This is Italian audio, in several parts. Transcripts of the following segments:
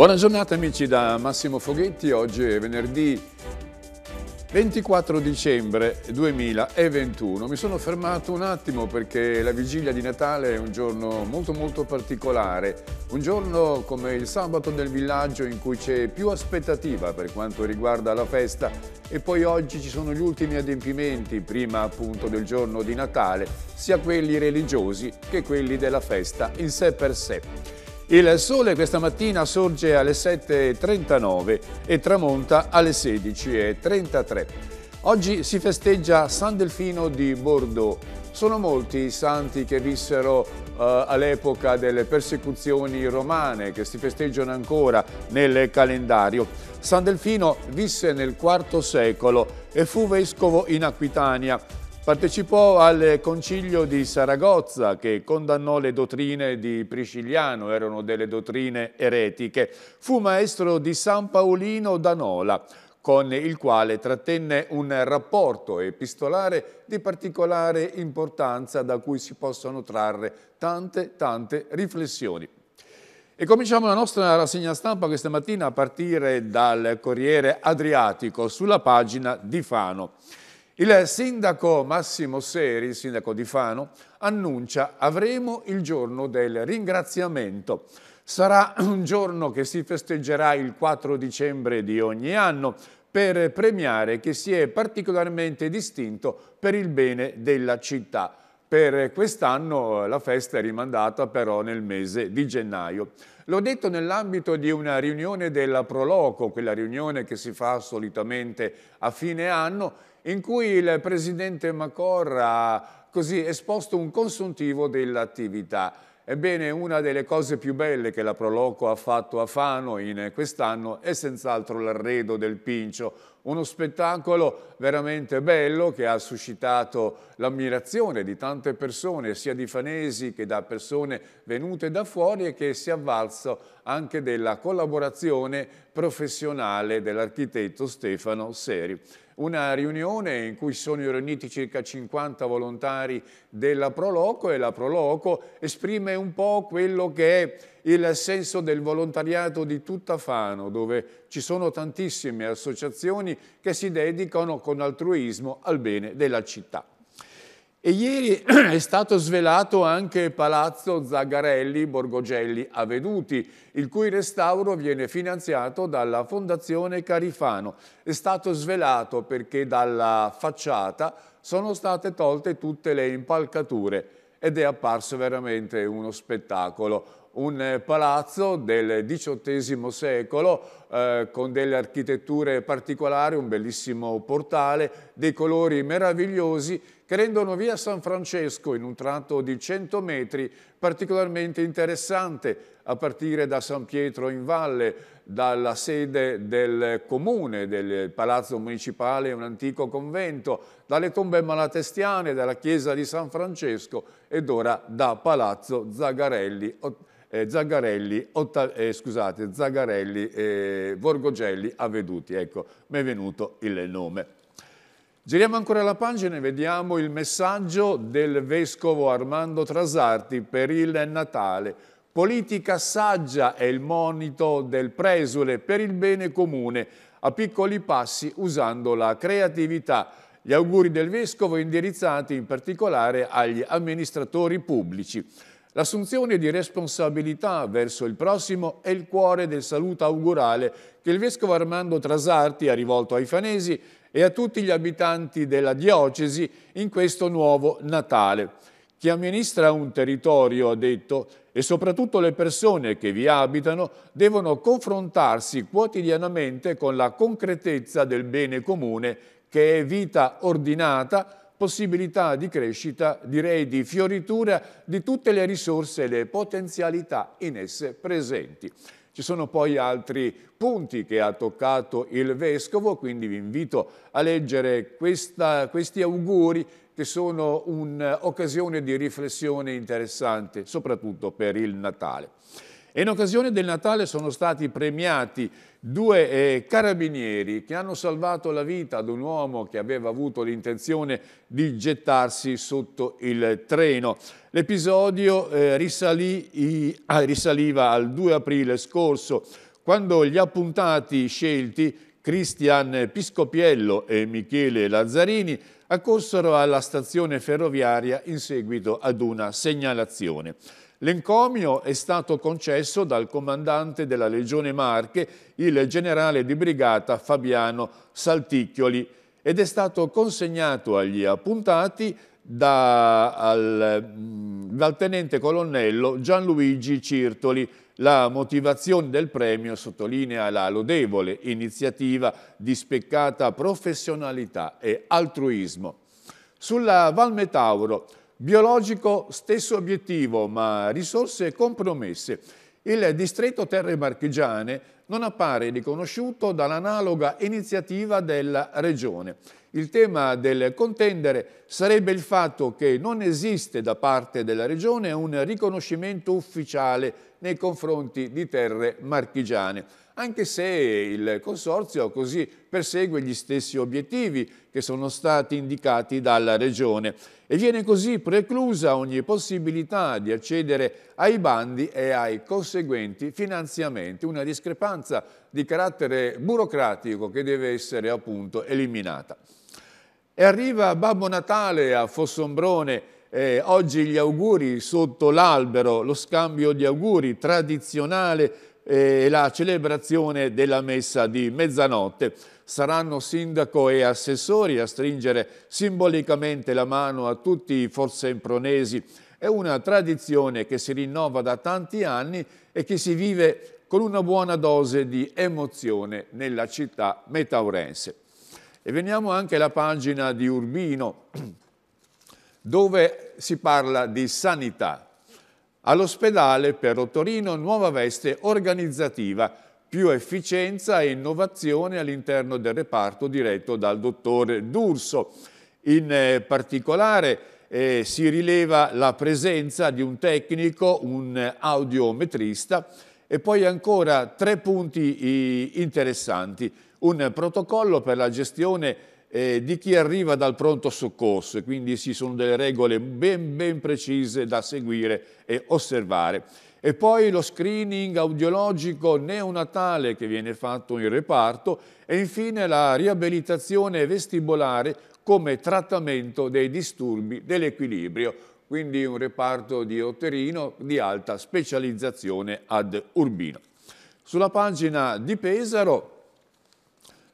Buona giornata amici da Massimo Foghetti, oggi è venerdì 24 dicembre 2021. Mi sono fermato un attimo perché la vigilia di Natale è un giorno molto molto particolare, un giorno come il sabato del villaggio in cui c'è più aspettativa per quanto riguarda la festa e poi oggi ci sono gli ultimi adempimenti prima appunto del giorno di Natale, sia quelli religiosi che quelli della festa in sé per sé. Il sole questa mattina sorge alle 7.39 e tramonta alle 16.33. Oggi si festeggia San Delfino di Bordeaux. Sono molti i santi che vissero eh, all'epoca delle persecuzioni romane, che si festeggiano ancora nel calendario. San Delfino visse nel IV secolo e fu vescovo in Aquitania Partecipò al concilio di Saragozza che condannò le dottrine di Prisciliano, erano delle dottrine eretiche. Fu maestro di San Paolino da Nola, con il quale trattenne un rapporto epistolare di particolare importanza da cui si possono trarre tante, tante riflessioni. E cominciamo la nostra rassegna stampa questa mattina a partire dal Corriere Adriatico sulla pagina di Fano. Il sindaco Massimo Seri, sindaco di Fano, annuncia avremo il giorno del ringraziamento. Sarà un giorno che si festeggerà il 4 dicembre di ogni anno per premiare chi si è particolarmente distinto per il bene della città. Per quest'anno la festa è rimandata però nel mese di gennaio. L'ho detto nell'ambito di una riunione della Proloco, quella riunione che si fa solitamente a fine anno in cui il presidente Macor ha così esposto un consuntivo dell'attività. Ebbene, una delle cose più belle che la Proloco ha fatto a Fano in quest'anno è senz'altro l'arredo del Pincio, uno spettacolo veramente bello che ha suscitato l'ammirazione di tante persone, sia di fanesi che da persone venute da fuori e che si è avvalso anche della collaborazione professionale dell'architetto Stefano Seri una riunione in cui sono riuniti circa 50 volontari della Proloco e la Proloco esprime un po' quello che è il senso del volontariato di tutta Fano, dove ci sono tantissime associazioni che si dedicano con altruismo al bene della città. E ieri è stato svelato anche Palazzo Zagarelli Borgogelli a Veduti, il cui restauro viene finanziato dalla Fondazione Carifano. È stato svelato perché dalla facciata sono state tolte tutte le impalcature ed è apparso veramente uno spettacolo un eh, palazzo del XVIII secolo eh, con delle architetture particolari, un bellissimo portale, dei colori meravigliosi che rendono via San Francesco in un tratto di 100 metri particolarmente interessante a partire da San Pietro in Valle, dalla sede del comune, del palazzo municipale, un antico convento, dalle tombe malatestiane, dalla chiesa di San Francesco ed ora da Palazzo Zagarelli, eh, Zagarelli, otta, eh, scusate, Zagarelli eh, Vorgogelli a Veduti. Ecco, mi è venuto il nome. Giriamo ancora la pagina e vediamo il messaggio del Vescovo Armando Trasarti per il Natale. Politica saggia è il monito del presule per il bene comune, a piccoli passi usando la creatività gli auguri del Vescovo indirizzati in particolare agli amministratori pubblici. L'assunzione di responsabilità verso il prossimo è il cuore del saluto augurale che il Vescovo Armando Trasarti ha rivolto ai fanesi e a tutti gli abitanti della diocesi in questo nuovo Natale. Chi amministra un territorio, ha detto, e soprattutto le persone che vi abitano, devono confrontarsi quotidianamente con la concretezza del bene comune che è vita ordinata, possibilità di crescita, direi di fioritura di tutte le risorse e le potenzialità in esse presenti. Ci sono poi altri punti che ha toccato il Vescovo, quindi vi invito a leggere questa, questi auguri che sono un'occasione di riflessione interessante, soprattutto per il Natale. E in occasione del Natale sono stati premiati due eh, carabinieri che hanno salvato la vita ad un uomo che aveva avuto l'intenzione di gettarsi sotto il treno. L'episodio eh, risalì, ah, risaliva al 2 aprile scorso, quando gli appuntati scelti Cristian Piscopiello e Michele Lazzarini accorsero alla stazione ferroviaria in seguito ad una segnalazione. L'encomio è stato concesso dal comandante della Legione Marche, il generale di brigata Fabiano Salticchioli, ed è stato consegnato agli appuntati da, al, mm, dal tenente colonnello Gianluigi Cirtoli. La motivazione del premio sottolinea la lodevole iniziativa di speccata professionalità e altruismo. Sulla Valme Metauro, Biologico, stesso obiettivo, ma risorse compromesse. Il distretto Terre Marchigiane non appare riconosciuto dall'analoga iniziativa della Regione. Il tema del contendere sarebbe il fatto che non esiste da parte della Regione un riconoscimento ufficiale nei confronti di terre marchigiane anche se il Consorzio così persegue gli stessi obiettivi che sono stati indicati dalla Regione e viene così preclusa ogni possibilità di accedere ai bandi e ai conseguenti finanziamenti, una discrepanza di carattere burocratico che deve essere appunto eliminata. E arriva Babbo Natale a Fossombrone, eh, oggi gli auguri sotto l'albero, lo scambio di auguri tradizionale e la celebrazione della messa di mezzanotte. Saranno sindaco e assessori a stringere simbolicamente la mano a tutti i forsempronesi. È una tradizione che si rinnova da tanti anni e che si vive con una buona dose di emozione nella città metaurense. E veniamo anche alla pagina di Urbino, dove si parla di sanità. All'ospedale per Torino nuova veste organizzativa, più efficienza e innovazione all'interno del reparto diretto dal dottore D'Urso. In eh, particolare eh, si rileva la presenza di un tecnico, un audiometrista e poi ancora tre punti interessanti. Un protocollo per la gestione eh, di chi arriva dal pronto soccorso e quindi ci sono delle regole ben, ben precise da seguire e osservare. E poi lo screening audiologico neonatale che viene fatto in reparto e infine la riabilitazione vestibolare come trattamento dei disturbi dell'equilibrio, quindi un reparto di otterino di alta specializzazione ad urbino. Sulla pagina di Pesaro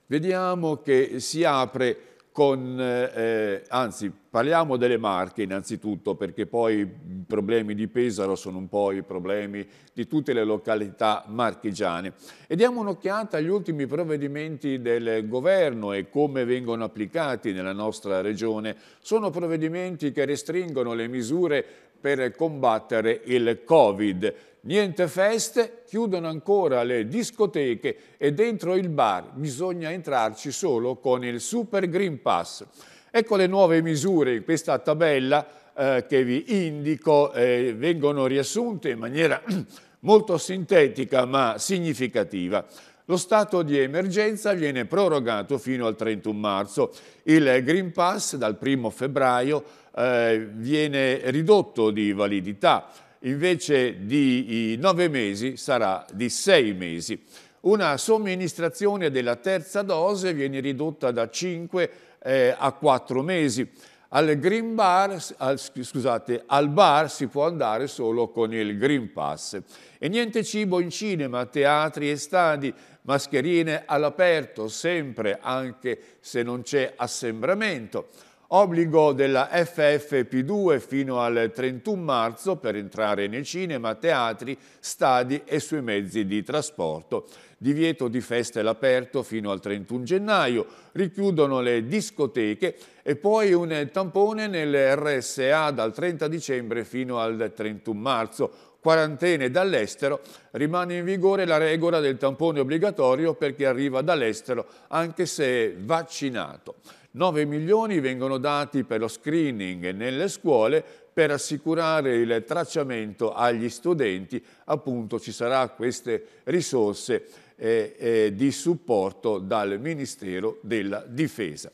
Vediamo che si apre con, eh, anzi parliamo delle Marche innanzitutto perché poi i problemi di Pesaro sono un po' i problemi di tutte le località marchigiane. E diamo un'occhiata agli ultimi provvedimenti del governo e come vengono applicati nella nostra regione. Sono provvedimenti che restringono le misure per combattere il Covid. Niente feste, chiudono ancora le discoteche e dentro il bar bisogna entrarci solo con il Super Green Pass. Ecco le nuove misure in questa tabella eh, che vi indico, eh, vengono riassunte in maniera molto sintetica ma significativa. Lo stato di emergenza viene prorogato fino al 31 marzo, il Green Pass dal 1 febbraio eh, viene ridotto di validità, invece di nove mesi sarà di sei mesi. Una somministrazione della terza dose viene ridotta da 5 eh, a 4 mesi. Al, bar, al, scusate, al bar si può andare solo con il Green Pass. E niente cibo in cinema, teatri e stadi, mascherine all'aperto sempre, anche se non c'è assembramento. Obbligo della FFP2 fino al 31 marzo per entrare nei cinema, teatri, stadi e sui mezzi di trasporto. Divieto di feste all'aperto fino al 31 gennaio, richiudono le discoteche e poi un tampone nelle RSA dal 30 dicembre fino al 31 marzo. Quarantene dall'estero, rimane in vigore la regola del tampone obbligatorio per chi arriva dall'estero anche se vaccinato. 9 milioni vengono dati per lo screening nelle scuole per assicurare il tracciamento agli studenti, appunto ci saranno queste risorse eh, eh, di supporto dal Ministero della Difesa.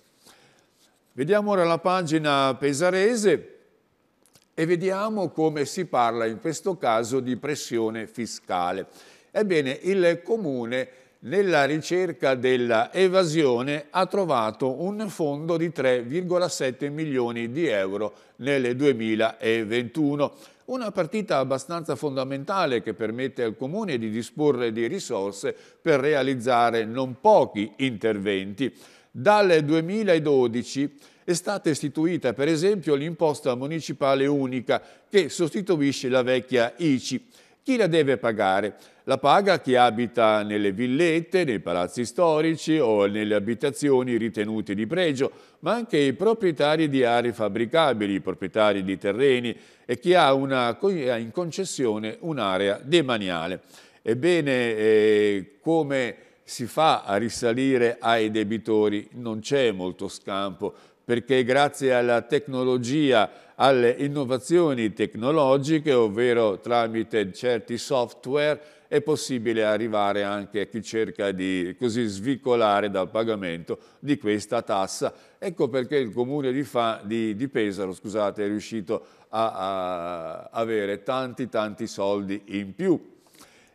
Vediamo ora la pagina pesarese e vediamo come si parla in questo caso di pressione fiscale. Ebbene, il Comune nella ricerca dell'evasione ha trovato un fondo di 3,7 milioni di euro nel 2021. Una partita abbastanza fondamentale che permette al Comune di disporre di risorse per realizzare non pochi interventi. Dal 2012 è stata istituita per esempio l'imposta municipale unica che sostituisce la vecchia ICI chi la deve pagare? La paga chi abita nelle villette, nei palazzi storici o nelle abitazioni ritenute di pregio, ma anche i proprietari di aree fabbricabili, i proprietari di terreni e chi ha, una, in concessione un'area demaniale. Ebbene, eh, come si fa a risalire ai debitori? Non c'è molto scampo perché grazie alla tecnologia, alle innovazioni tecnologiche, ovvero tramite certi software, è possibile arrivare anche a chi cerca di così svicolare dal pagamento di questa tassa. Ecco perché il comune di, Fa, di, di Pesaro scusate, è riuscito a, a avere tanti tanti soldi in più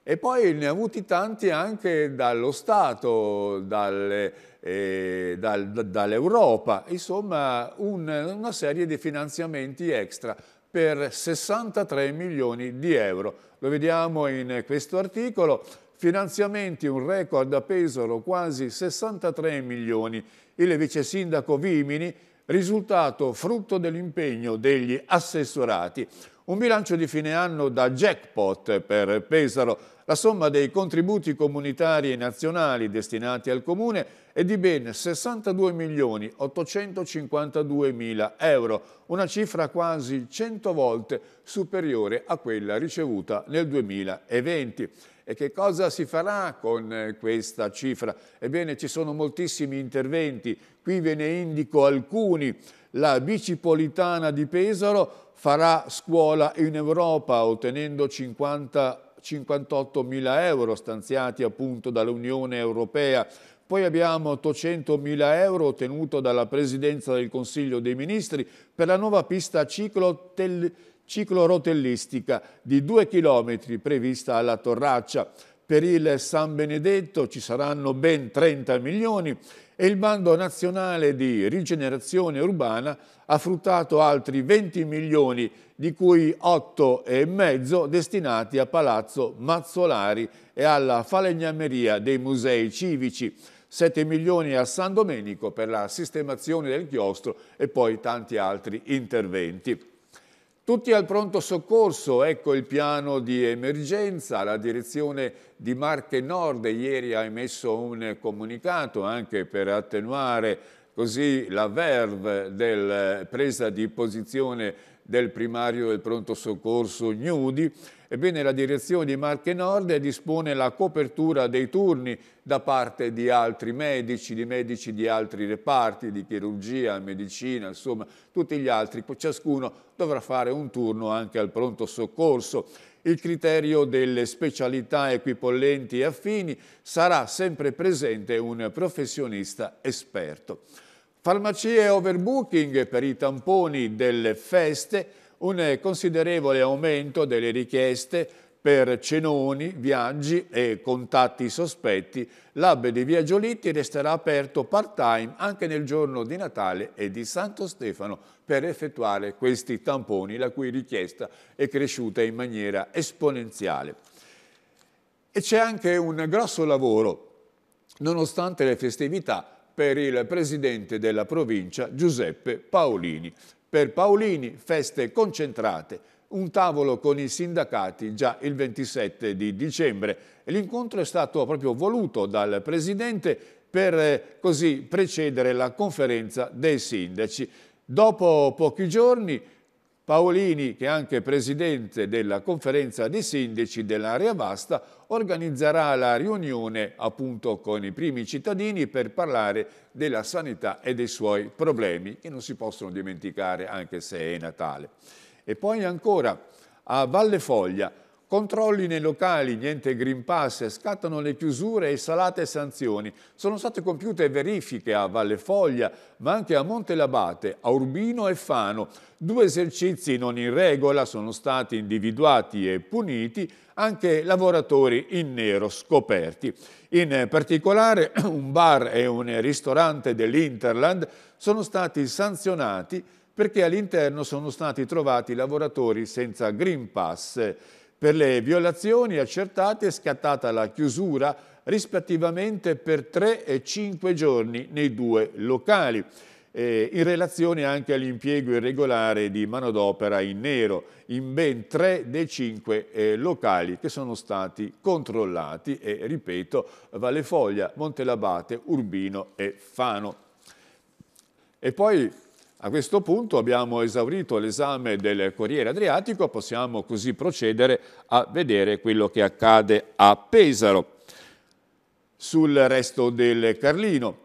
e poi ne ha avuti tanti anche dallo Stato, dal, eh, dal, dall'Europa, insomma un, una serie di finanziamenti extra per 63 milioni di euro. Lo vediamo in questo articolo, finanziamenti un record a Pesaro quasi 63 milioni. Il vice sindaco Vimini risultato frutto dell'impegno degli assessorati. Un bilancio di fine anno da jackpot per Pesaro. La somma dei contributi comunitari e nazionali destinati al Comune è di ben 62 milioni 852 mila euro, una cifra quasi 100 volte superiore a quella ricevuta nel 2020. E che cosa si farà con questa cifra? Ebbene, ci sono moltissimi interventi, qui ve ne indico alcuni. La bicipolitana di Pesaro farà scuola in Europa ottenendo 50, 58 mila euro stanziati appunto dall'Unione Europea. Poi abbiamo 800 mila euro ottenuto dalla Presidenza del Consiglio dei Ministri per la nuova pista ciclotel, ciclorotellistica di 2 km prevista alla Torraccia. Per il San Benedetto ci saranno ben 30 milioni e il bando nazionale di rigenerazione urbana ha fruttato altri 20 milioni, di cui 8,5 destinati a Palazzo Mazzolari e alla falegnameria dei musei civici, 7 milioni a San Domenico per la sistemazione del chiostro e poi tanti altri interventi. Tutti al pronto soccorso, ecco il piano di emergenza, la direzione di Marche Nord ieri ha emesso un comunicato anche per attenuare così la verve della presa di posizione del primario del pronto soccorso Gnudi Ebbene la direzione di Marche Nord dispone la copertura dei turni da parte di altri medici, di medici di altri reparti, di chirurgia, medicina, insomma tutti gli altri. Ciascuno dovrà fare un turno anche al pronto soccorso. Il criterio delle specialità equipollenti e affini sarà sempre presente un professionista esperto. Farmacie overbooking per i tamponi delle feste un considerevole aumento delle richieste per cenoni, viaggi e contatti sospetti, l'hub di Via Giolitti resterà aperto part-time anche nel giorno di Natale e di Santo Stefano per effettuare questi tamponi, la cui richiesta è cresciuta in maniera esponenziale. E c'è anche un grosso lavoro, nonostante le festività, per il presidente della provincia Giuseppe Paolini. Per Paolini feste concentrate, un tavolo con i sindacati già il 27 di dicembre. L'incontro è stato proprio voluto dal Presidente per eh, così precedere la conferenza dei sindaci. Dopo pochi giorni Paolini, che è anche presidente della conferenza dei sindaci dell'area vasta, organizzerà la riunione appunto con i primi cittadini per parlare della sanità e dei suoi problemi, che non si possono dimenticare anche se è Natale. E poi ancora a Valle Foglia, Controlli nei locali, niente Green Pass, scattano le chiusure e salate sanzioni. Sono state compiute verifiche a Valle Foglia, ma anche a Monte Labate, a Urbino e Fano. Due esercizi non in regola sono stati individuati e puniti anche lavoratori in nero scoperti. In particolare un bar e un ristorante dell'Interland sono stati sanzionati perché all'interno sono stati trovati lavoratori senza Green Pass per le violazioni accertate è scattata la chiusura rispettivamente per 3 e 5 giorni nei due locali, eh, in relazione anche all'impiego irregolare di manodopera in nero in ben 3 dei 5 eh, locali che sono stati controllati e, ripeto, Vallefoglia, Montelabate, Urbino e Fano. E poi a questo punto abbiamo esaurito l'esame del Corriere Adriatico, possiamo così procedere a vedere quello che accade a Pesaro. Sul resto del Carlino,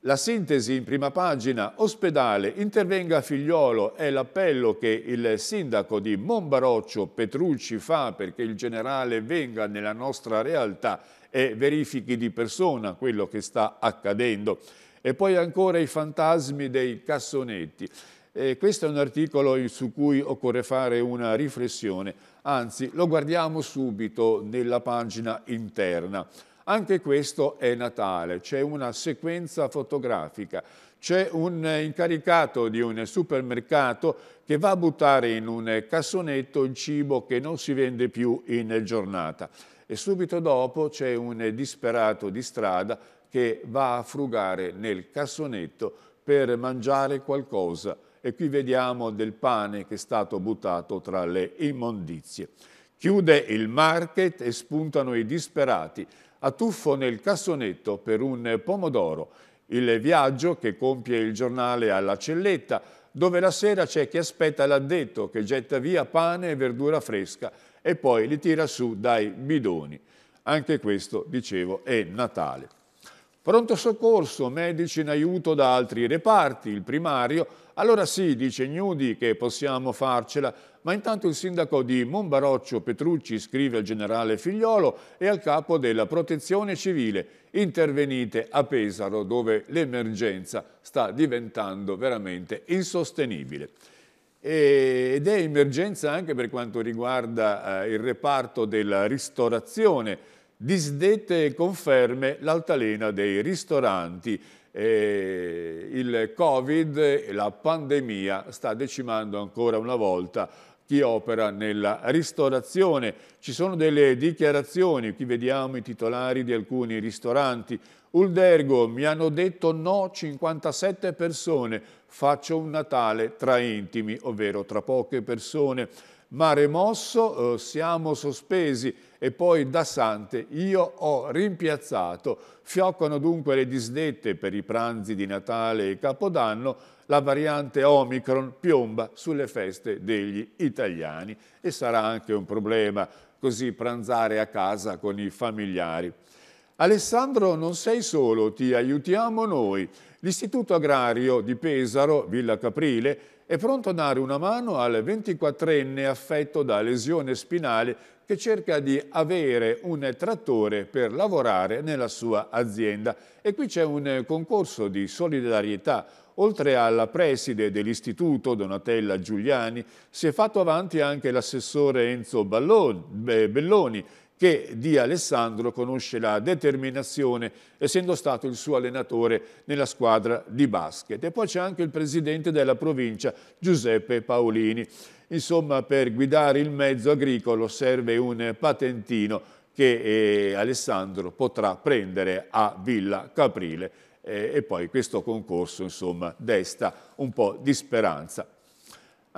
la sintesi in prima pagina, ospedale, intervenga figliolo, è l'appello che il sindaco di Monbaroccio Petrucci fa perché il generale venga nella nostra realtà e verifichi di persona quello che sta accadendo. E poi ancora i fantasmi dei cassonetti. Eh, questo è un articolo su cui occorre fare una riflessione, anzi lo guardiamo subito nella pagina interna. Anche questo è Natale, c'è una sequenza fotografica, c'è un incaricato di un supermercato che va a buttare in un cassonetto il cibo che non si vende più in giornata e subito dopo c'è un disperato di strada che va a frugare nel cassonetto per mangiare qualcosa e qui vediamo del pane che è stato buttato tra le immondizie. Chiude il market e spuntano i disperati. A tuffo nel cassonetto per un pomodoro. Il viaggio che compie il giornale alla celletta, dove la sera c'è chi aspetta l'addetto che getta via pane e verdura fresca e poi li tira su dai bidoni. Anche questo, dicevo, è Natale. Pronto soccorso, medici in aiuto da altri reparti, il primario. Allora sì, dice Gnudi, che possiamo farcela, ma intanto il sindaco di Monbaroccio Petrucci scrive al generale Figliolo e al capo della protezione civile intervenite a Pesaro dove l'emergenza sta diventando veramente insostenibile. Ed è emergenza anche per quanto riguarda eh, il reparto della ristorazione disdette e conferme l'altalena dei ristoranti. E il Covid, la pandemia, sta decimando ancora una volta chi opera nella ristorazione. Ci sono delle dichiarazioni, qui vediamo i titolari di alcuni ristoranti. Uldergo, mi hanno detto no 57 persone, faccio un Natale tra intimi, ovvero tra poche persone mare mosso, eh, siamo sospesi e poi da Sante io ho rimpiazzato. Fioccano dunque le disdette per i pranzi di Natale e Capodanno, la variante Omicron piomba sulle feste degli italiani e sarà anche un problema così pranzare a casa con i familiari. Alessandro, non sei solo, ti aiutiamo noi. L'Istituto Agrario di Pesaro, Villa Caprile, è pronto a dare una mano al 24enne affetto da lesione spinale che cerca di avere un trattore per lavorare nella sua azienda. E qui c'è un concorso di solidarietà. Oltre alla preside dell'istituto, Donatella Giuliani, si è fatto avanti anche l'assessore Enzo Balloni, Belloni che Di Alessandro conosce la determinazione essendo stato il suo allenatore nella squadra di basket. E poi c'è anche il presidente della provincia Giuseppe Paolini. Insomma, per guidare il mezzo agricolo serve un patentino che eh, Alessandro potrà prendere a Villa Caprile. Eh, e poi questo concorso, insomma, desta un po' di speranza.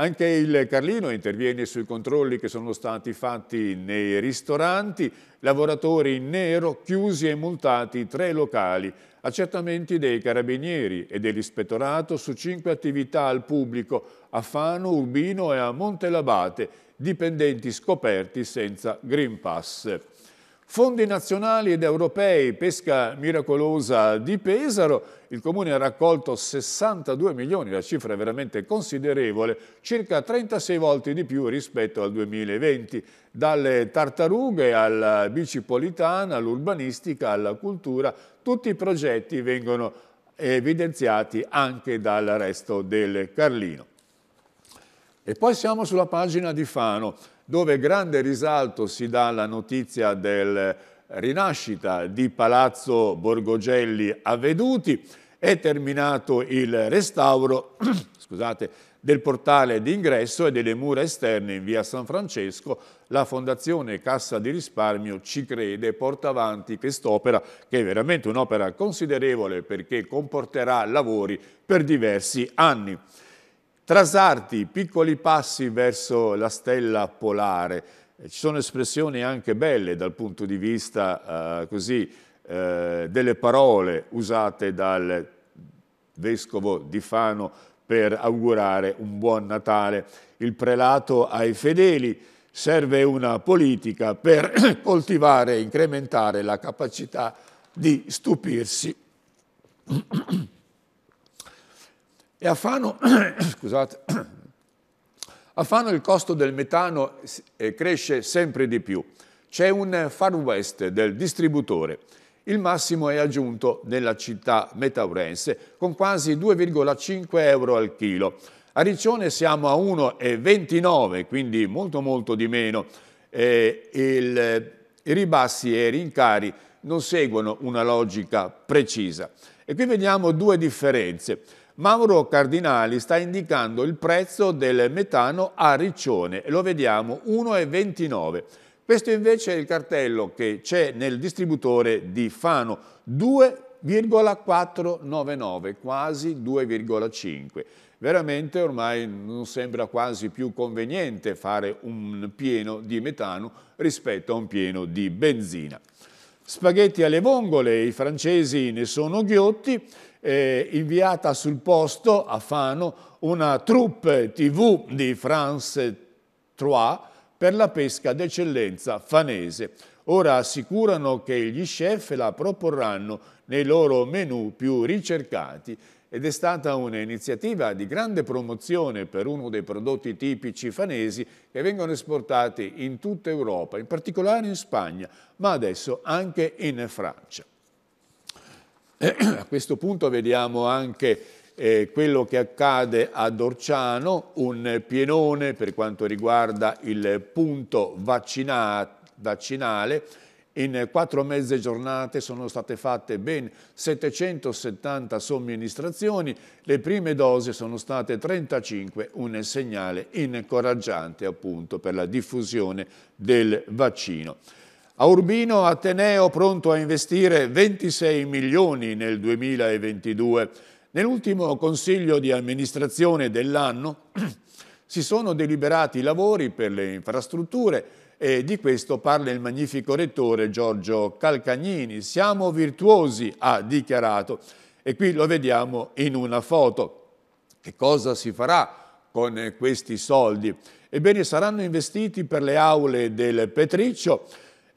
Anche il Carlino interviene sui controlli che sono stati fatti nei ristoranti, lavoratori in nero chiusi e multati tre locali, accertamenti dei carabinieri e dell'ispettorato su cinque attività al pubblico a Fano, Urbino e a Montelabate, dipendenti scoperti senza Green Pass. Fondi nazionali ed europei, pesca miracolosa di Pesaro, il Comune ha raccolto 62 milioni, la cifra è veramente considerevole, circa 36 volte di più rispetto al 2020, dalle tartarughe alla bicipolitana, all'urbanistica, alla cultura, tutti i progetti vengono evidenziati anche dal resto del Carlino. E poi siamo sulla pagina di Fano dove grande risalto si dà la notizia del rinascita di Palazzo Borgogelli a Veduti, è terminato il restauro scusate, del portale d'ingresso e delle mura esterne in via San Francesco. La Fondazione Cassa di Risparmio ci crede porta avanti quest'opera che è veramente un'opera considerevole perché comporterà lavori per diversi anni. Trasarti, piccoli passi verso la stella polare. Ci sono espressioni anche belle dal punto di vista eh, così, eh, delle parole usate dal vescovo di Fano per augurare un buon Natale. Il prelato ai fedeli serve una politica per coltivare e incrementare la capacità di stupirsi. E a Fano, scusate, a Fano il costo del metano eh, cresce sempre di più. C'è un far west del distributore. Il massimo è aggiunto nella città metaurense con quasi 2,5 euro al chilo. A Riccione siamo a 1,29, quindi molto molto di meno. E il, I ribassi e i rincari non seguono una logica precisa. E qui vediamo due differenze. Mauro Cardinali sta indicando il prezzo del metano a Riccione, lo vediamo 1,29. Questo invece è il cartello che c'è nel distributore di Fano, 2,499, quasi 2,5 veramente ormai non sembra quasi più conveniente fare un pieno di metano rispetto a un pieno di benzina. Spaghetti alle vongole, i francesi ne sono ghiotti, eh, inviata sul posto a Fano una troupe TV di France 3 per la pesca d'eccellenza fanese. Ora assicurano che gli chef la proporranno nei loro menu più ricercati ed è stata un'iniziativa di grande promozione per uno dei prodotti tipici fanesi che vengono esportati in tutta Europa, in particolare in Spagna, ma adesso anche in Francia. A questo punto vediamo anche eh, quello che accade ad Orciano, un pienone per quanto riguarda il punto vaccina vaccinale. In quattro mezze giornate sono state fatte ben 770 somministrazioni, le prime dosi sono state 35, un segnale incoraggiante appunto per la diffusione del vaccino. A Urbino Ateneo pronto a investire 26 milioni nel 2022. Nell'ultimo consiglio di amministrazione dell'anno si sono deliberati i lavori per le infrastrutture e di questo parla il magnifico rettore Giorgio Calcagnini. Siamo virtuosi, ha dichiarato. E qui lo vediamo in una foto. Che cosa si farà con questi soldi? Ebbene, saranno investiti per le aule del Petriccio,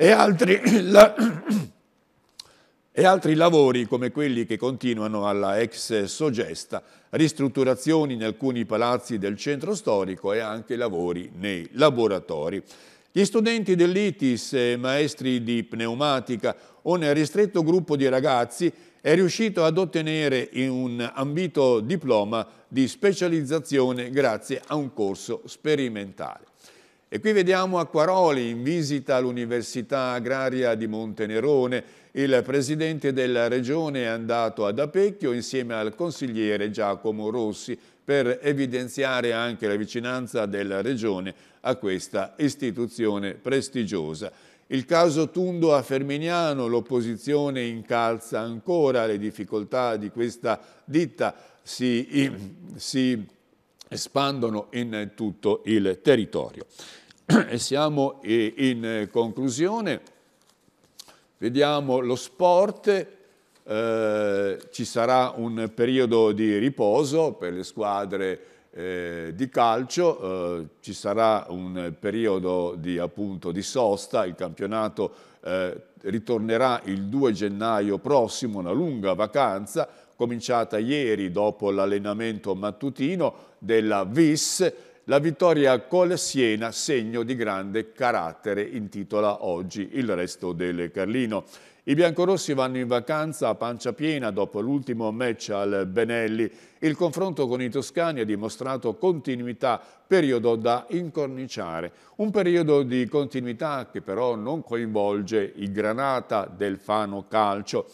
e altri, la, e altri lavori come quelli che continuano alla ex Sogesta, ristrutturazioni in alcuni palazzi del centro storico e anche lavori nei laboratori. Gli studenti dell'ITIS maestri di pneumatica, un ristretto gruppo di ragazzi, è riuscito ad ottenere un ambito diploma di specializzazione grazie a un corso sperimentale. E qui vediamo Acquaroli in visita all'Università Agraria di Montenerone. Il presidente della regione è andato ad Apecchio insieme al consigliere Giacomo Rossi per evidenziare anche la vicinanza della regione a questa istituzione prestigiosa. Il caso Tundo a Fermignano, l'opposizione incalza ancora le difficoltà di questa ditta, si, si espandono in tutto il territorio. E siamo in conclusione, vediamo lo sport, eh, ci sarà un periodo di riposo per le squadre eh, di calcio, eh, ci sarà un periodo di, appunto, di sosta, il campionato eh, ritornerà il 2 gennaio prossimo, una lunga vacanza, cominciata ieri dopo l'allenamento mattutino della VIS, la vittoria col Siena, segno di grande carattere, intitola oggi il resto del Carlino. I biancorossi vanno in vacanza a pancia piena dopo l'ultimo match al Benelli. Il confronto con i toscani ha dimostrato continuità, periodo da incorniciare. Un periodo di continuità che però non coinvolge i Granata del Fano Calcio.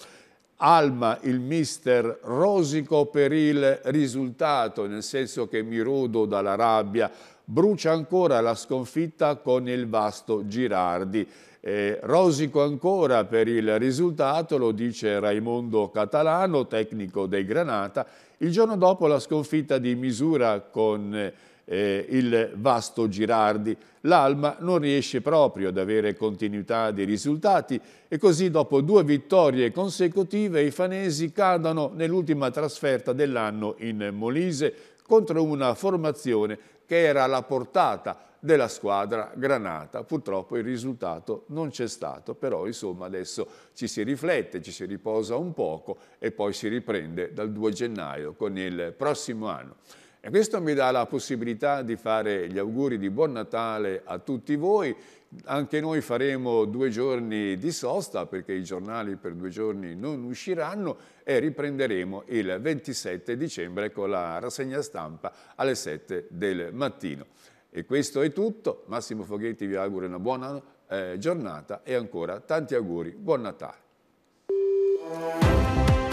Alma il mister rosico per il risultato, nel senso che mi rodo dalla rabbia, brucia ancora la sconfitta con il vasto Girardi. Eh, rosico ancora per il risultato, lo dice Raimondo Catalano, tecnico dei Granata, il giorno dopo la sconfitta di misura con eh, eh, il vasto Girardi. L'Alma non riesce proprio ad avere continuità dei risultati e così dopo due vittorie consecutive i fanesi cadono nell'ultima trasferta dell'anno in Molise contro una formazione che era alla portata della squadra granata. Purtroppo il risultato non c'è stato, però insomma adesso ci si riflette, ci si riposa un poco e poi si riprende dal 2 gennaio con il prossimo anno. E questo mi dà la possibilità di fare gli auguri di buon Natale a tutti voi. Anche noi faremo due giorni di sosta perché i giornali per due giorni non usciranno e riprenderemo il 27 dicembre con la rassegna stampa alle 7 del mattino. E questo è tutto. Massimo Foghetti vi auguro una buona eh, giornata e ancora tanti auguri. Buon Natale.